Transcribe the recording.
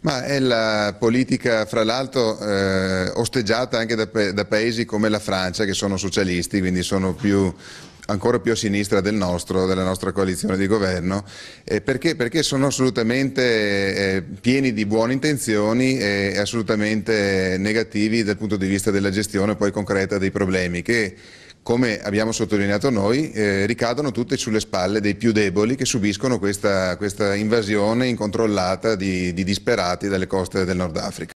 Ma è la politica, fra l'altro, eh, osteggiata anche da, da, paesi come la Francia, che sono socialisti, quindi sono più, ancora più a sinistra del nostro, della nostra coalizione di governo, eh, perché, perché, sono assolutamente eh, pieni di buone intenzioni e assolutamente negativi dal punto di vista della gestione poi concreta dei problemi, che, come abbiamo sottolineato noi, eh, ricadono tutte sulle spalle dei più deboli che subiscono questa, questa invasione incontrollata di, di disperati dalle coste del Nord Africa.